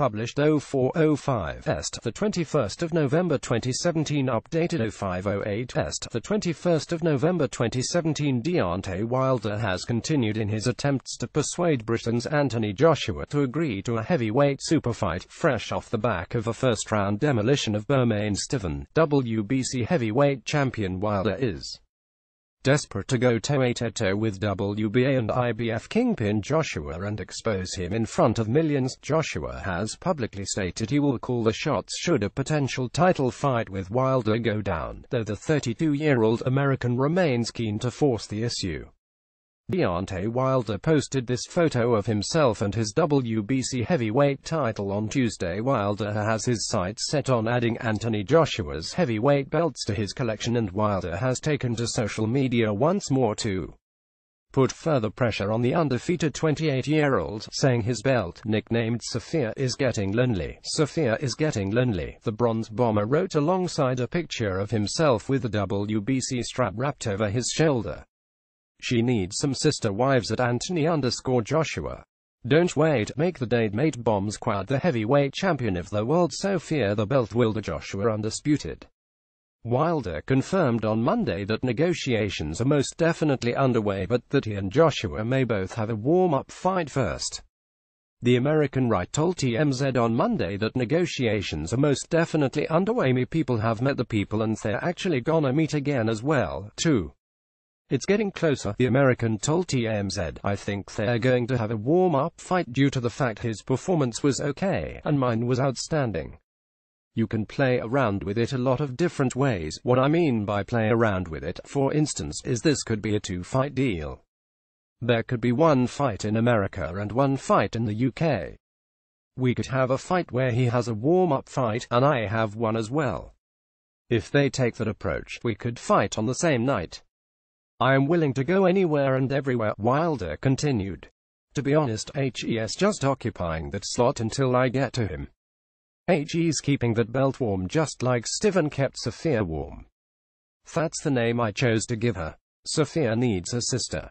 published 0405 est the 21st of November 2017 updated 0508 est the 21st of November 2017 Deontay Wilder has continued in his attempts to persuade Britain's Anthony Joshua to agree to a heavyweight superfight fresh off the back of a first-round demolition of Bermain Stiven, WBC heavyweight champion Wilder is desperate to go toe-to-toe with WBA and IBF kingpin Joshua and expose him in front of millions, Joshua has publicly stated he will call the shots should a potential title fight with Wilder go down, though the 32-year-old American remains keen to force the issue. Deontay Wilder posted this photo of himself and his WBC heavyweight title on Tuesday. Wilder has his sights set on adding Anthony Joshua's heavyweight belts to his collection and Wilder has taken to social media once more to put further pressure on the undefeated 28-year-old, saying his belt, nicknamed Sophia, is getting lonely. Sophia is getting lonely, the bronze bomber wrote alongside a picture of himself with the WBC strap wrapped over his shoulder. She needs some sister wives at Anthony underscore Joshua. Don't wait, make the date mate bombs quad the heavyweight champion of the world fear the belt wielder Joshua undisputed. Wilder confirmed on Monday that negotiations are most definitely underway but that he and Joshua may both have a warm-up fight first. The American right told TMZ on Monday that negotiations are most definitely underway. Me people have met the people and they're actually gonna meet again as well, too. It's getting closer, the American told TMZ. I think they're going to have a warm-up fight due to the fact his performance was okay, and mine was outstanding. You can play around with it a lot of different ways. What I mean by play around with it, for instance, is this could be a two-fight deal. There could be one fight in America and one fight in the UK. We could have a fight where he has a warm-up fight, and I have one as well. If they take that approach, we could fight on the same night. I am willing to go anywhere and everywhere, Wilder continued. To be honest, H.E.'s just occupying that slot until I get to him. H.E.'s keeping that belt warm just like Stiven kept Sophia warm. That's the name I chose to give her. Sophia needs a sister.